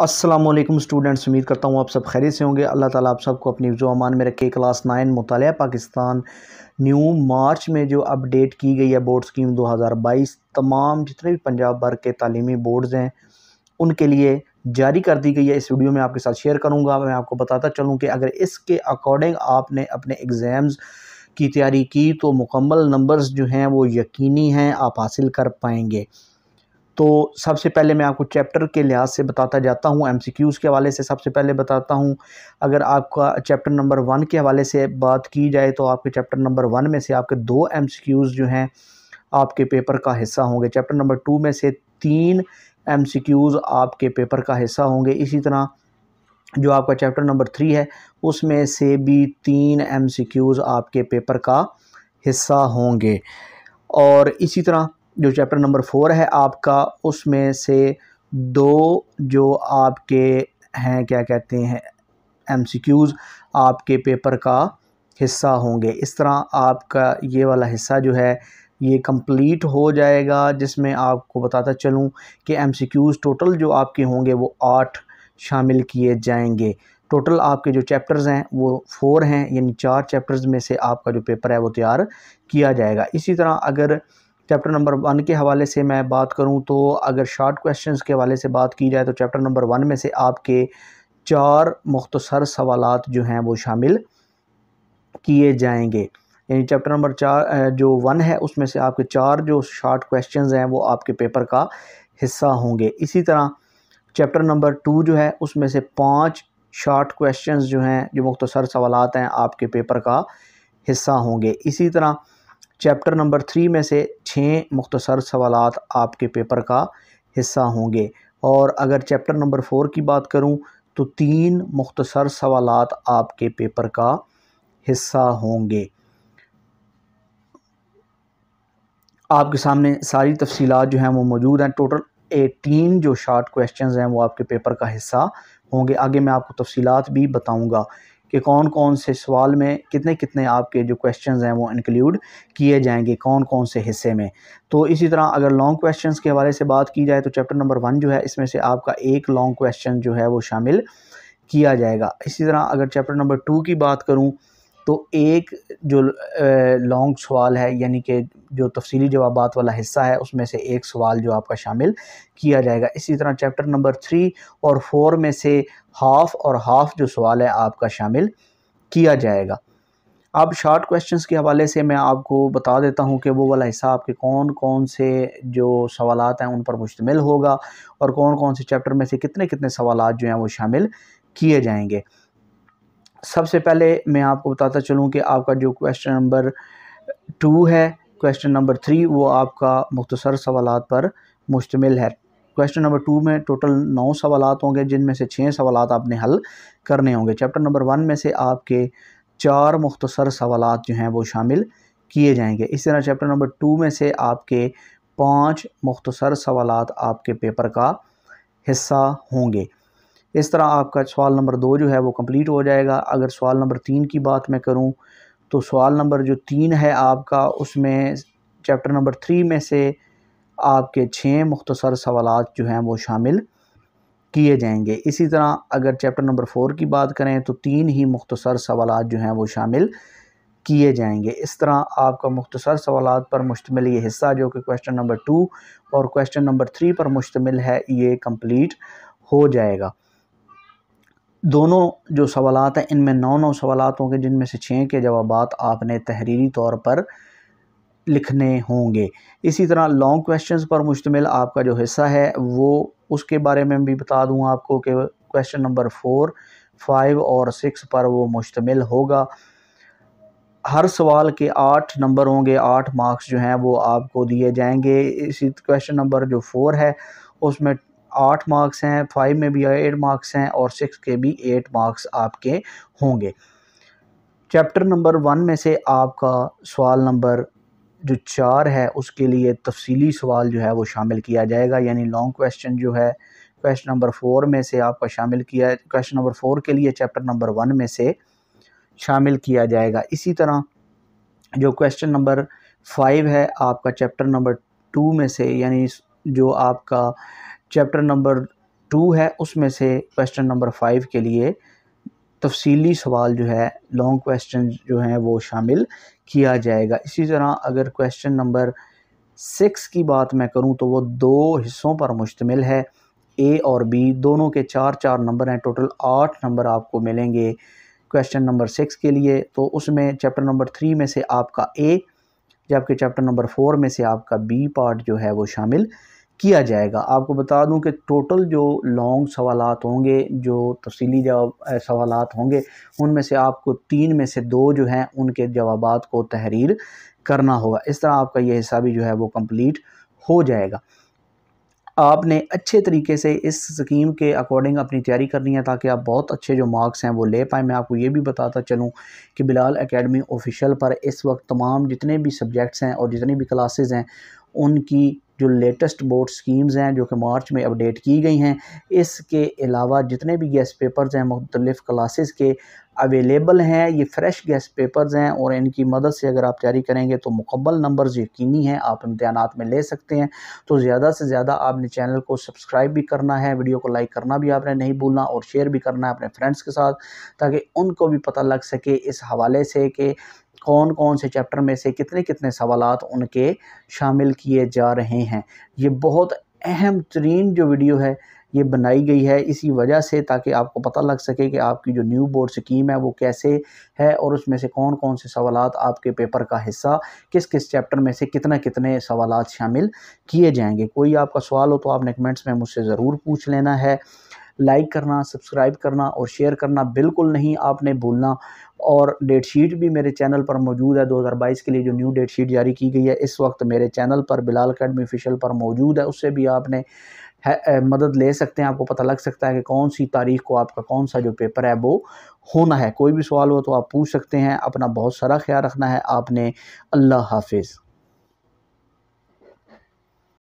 Aslam students उम्मीद करता हूँ आप सब खैरियत से होंगे अल्लाह ताला आप सबको अपनी जो अमान में रखे क्लास नाइन मुताल पाकिस्तान न्यू मार्च में जो अपडेट की गई है बोर्ड स्कीम 2022 तमाम जितने भी पंजाब भर के तालीमी बोर्ड्स हैं उनके लिए जारी कर दी गई है इस वीडियो में आपके साथ शेयर करूँगा मैं आपको बताता चलूँ कि अगर इसके अकॉर्डिंग आपने अपने एग्ज़ाम्स की तैयारी की तो मुकम्मल नंबर्स जो हैं वो यकीनी हैं आप हासिल कर पाएंगे तो सबसे पहले मैं आपको चैप्टर के लिहाज से बताता जाता हूँ एमसीक्यूज़ के हवाले से सबसे पहले बताता हूँ अगर आपका चैप्टर नंबर वन के हवाले से बात की जाए तो आपके चैप्टर नंबर वन में से आपके दो एमसीक्यूज़ जो हैं आपके पेपर का हिस्सा होंगे चैप्टर नंबर टू में से तीन एमसीक्यूज़ आपके पेपर का हिस्सा होंगे इसी तरह जो आपका चैप्टर नंबर थ्री है उसमें से भी तीन क्यूज़ आपके पेपर का हिस्सा होंगे और इसी तरह जो चैप्टर नंबर फोर है आपका उसमें से दो जो आपके हैं क्या कहते हैं एमसीक्यूज़ आपके पेपर का हिस्सा होंगे इस तरह आपका ये वाला हिस्सा जो है ये कंप्लीट हो जाएगा जिसमें आपको बताता चलूँ कि एमसीक्यूज़ टोटल जो आपके होंगे वो आठ शामिल किए जाएंगे टोटल आपके जो चैप्टर्स हैं वो फोर हैं यानी चार चैप्टर्स में से आपका जो पेपर है वो तैयार किया जाएगा इसी तरह अगर चैप्टर नंबर वन के हवाले से मैं बात करूं तो अगर शार्ट क्वेश्चंस के हवाले से बात की जाए तो चैप्टर नंबर वन में से आपके चार मुख्तसर सवाल जो हैं वो शामिल किए जाएंगे यानी चैप्टर नंबर चार जो वन है उसमें से आपके चार जो शार्ट क्वेश्चंस हैं वो आपके पेपर का हिस्सा होंगे इसी तरह चैप्टर नंबर टू जो है उसमें से पांच शार्ट क्वेश्चंस जो हैं जो मुख्तसर सवाल हैं आपके पेपर का हिस्सा होंगे इसी तरह चैप्टर नंबर थ्री में से छः मुख्तसर सवाल आपके पेपर का हिस्सा होंगे और अगर चैप्टर नंबर फोर की बात करूँ तो तीन मुख्तसर सवाल आपके पेपर का हिस्सा होंगे आपके सामने सारी तफसीलात जो हैं वो मौजूद हैं टोटल एटीन जो शार्ट क्वेश्चंस हैं वो आपके पेपर का हिस्सा होंगे आगे मैं आपको तफसीलात भी बताऊंगा कि कौन कौन से सवाल में कितने कितने आपके जो क्वेश्चन हैं वो इंक्लूड किए जाएंगे कौन कौन से हिस्से में तो इसी तरह अगर लॉन्ग क्वेश्चन के हवाले से बात की जाए तो चैप्टर नंबर वन जो है इसमें से आपका एक लॉन्ग क्वेश्चन जो है वो शामिल किया जाएगा इसी तरह अगर चैप्टर नंबर टू की बात करूँ तो एक जो लॉन्ग सवाल है यानी कि जो तफसीली जवाब वाला हिस्सा है उसमें से एक सवाल जो आपका शामिल किया जाएगा इसी तरह चैप्टर नंबर थ्री और फोर में से हाफ़ और हाफ़ जो सवाल है आपका शामिल किया जाएगा अब शॉर्ट क्वेश्चंस के हवाले से मैं आपको बता देता हूं कि वो वाला हिस्सा आपके कौन कौन से जो सवाल हैं उन पर मुश्तमिल होगा और कौन कौन से चैप्टर में से कितने कितने सवाल जो हैं वो शामिल किए जाएंगे सबसे पहले मैं आपको बताता चलूँ कि आपका जो क्वेश्चन नंबर टू है क्वेश्चन नंबर थ्री वो आपका मुख्तसर सवाल पर मुश्तमिल है क्वेश्चन नंबर टू में टोटल नौ सवाल होंगे जिनमें से छः सवाल आपने हल करने होंगे चैप्टर नंबर वन में से आपके चार मुख्तसर सवाल जो हैं वो शामिल किए जाएंगे इस तरह चैप्टर नंबर टू में से आपके पाँच मुख्तसर सवाल आपके पेपर का हिस्सा होंगे इस तरह आपका सवाल नंबर दो जो है वो कंप्लीट हो जाएगा अगर सवाल नंबर तीन की बात मैं करूँ तो सवाल नंबर जो तीन है आपका उसमें चैप्टर नंबर थ्री में से आपके छः मुख्तसर सवाल जो हैं वो शामिल किए जाएंगे इसी तरह अगर चैप्टर नंबर फ़ोर की बात करें तो तीन ही मुख्तसर सवाल जो हैं वो शामिल किए जाएंगे इस तरह आपका मुख्तसर सवाल पर मुश्तमिल ये हिस्सा जो कि क्वेश्चन नंबर टू और क्वेश्चन नंबर थ्री पर मुश्तमिल है ये कम्प्लीट हो जाएगा दोनों जो सवाल हैं इनमें नौ नौ सवाल होंगे जिनमें से छः के जवाब आपने तहरीरी तौर पर लिखने होंगे इसी तरह लॉन्ग क्वेश्चंस पर मुश्तमिल आपका जो हिस्सा है वो उसके बारे में भी बता दूँ आपको कि क्वेश्चन नंबर फोर फाइव और सिक्स पर वो मुश्तमिल होगा हर सवाल के आठ नंबर होंगे आठ मार्क्स जो हैं वो आपको दिए जाएंगे इसी क्वेश्चन नंबर जो फोर है उसमें आठ मार्क्स हैं फाइव में भी एट मार्क्स हैं और सिक्स के भी एट मार्क्स आपके होंगे चैप्टर नंबर वन में से आपका सवाल नंबर जो चार है उसके लिए तफसीली सवाल जो है वो शामिल किया जाएगा यानी लॉन्ग क्वेश्चन जो है क्वेश्चन नंबर फोर में से आपका शामिल किया क्वेश्चन नंबर फोर के लिए चैप्टर नंबर वन में से शामिल किया जाएगा इसी तरह जो क्वेश्चन नंबर फाइव है आपका चैप्टर नंबर टू में से यानी जो आपका चैप्टर नंबर टू है उसमें से क्वेश्चन नंबर फाइव के लिए तफसीली सवाल जो है लॉन्ग क्वेश्चन जो हैं वो शामिल किया जाएगा इसी तरह अगर क्वेश्चन नंबर सिक्स की बात मैं करूं तो वो दो हिस्सों पर मुश्तमिल है ए और बी दोनों के चार चार नंबर हैं टोटल आठ नंबर आपको मिलेंगे क्वेश्चन नंबर सिक्स के लिए तो उसमें चैप्टर नंबर थ्री में से आपका ए जबकि चैप्टर नंबर फोर में से आपका बी पार्ट जो है वो शामिल किया जाएगा आपको बता दूं कि टोटल जो लॉन्ग सवाल होंगे जो तफसीली जवाब सवाल होंगे उनमें से आपको तीन में से दो जो हैं उनके जवाब को तहरीर करना होगा इस तरह आपका यह हिस्सा भी जो है वो कम्प्लीट हो जाएगा आपने अच्छे तरीके से इस स्कीम के अकॉर्डिंग अपनी तैयारी करनी है ताकि आप बहुत अच्छे जो मार्क्स हैं वो ले पाएँ मैं आपको ये भी बताता चलूँ कि बिलाल एकेडमी ऑफिशियल पर इस वक्त तमाम जितने भी सब्जेक्ट्स हैं और जितनी भी क्लासेस हैं उनकी जो लेटेस्ट बोर्ड स्कीम्स हैं जो कि मार्च में अपडेट की गई हैं इसके अलावा जितने भी गैस पेपर्स हैं मुख्तलिफ़ क्लासेस के अवेलेबल हैं ये फ़्रेश गैस पेपर्स हैं और इनकी मदद से अगर आप तैयारी करेंगे तो मुकम्मल नंबर्स यकीनी हैं आप इम्तहान में ले सकते हैं तो ज़्यादा से ज़्यादा आपने चैनल को सब्सक्राइब भी करना है वीडियो को लाइक करना भी आपने नहीं भूलना और शेयर भी करना है अपने फ्रेंड्स के साथ ताकि उनको भी पता लग सके इस हवाले से कि कौन कौन से चैप्टर में से कितने कितने सवाल उनके शामिल किए जा रहे हैं ये बहुत अहम तरीन जो वीडियो है ये बनाई गई है इसी वजह से ताकि आपको पता लग सके कि आपकी जो न्यू बोर्ड स्कीम है वो कैसे है और उसमें से कौन कौन से सवाल आपके पेपर का हिस्सा किस किस चैप्टर में से कितना कितने सवाल शामिल किए जाएंगे कोई आपका सवाल हो तो आपने कमेंट्स में मुझसे ज़रूर पूछ लेना है लाइक करना सब्सक्राइब करना और शेयर करना बिल्कुल नहीं आपने भूलना और डेट शीट भी मेरे चैनल पर मौजूद है 2022 के लिए जो न्यू डेट शीट जारी की गई है इस वक्त मेरे चैनल पर बिलाल अकेडमी ऑफिशियल पर मौजूद है उससे भी आपने है, मदद ले सकते हैं आपको पता लग सकता है कि कौन सी तारीख को आपका कौन सा जो पेपर है वो होना है कोई भी सवाल हो तो आप पूछ सकते हैं अपना बहुत सारा ख्याल रखना है आपने अल्लाह हाफिज़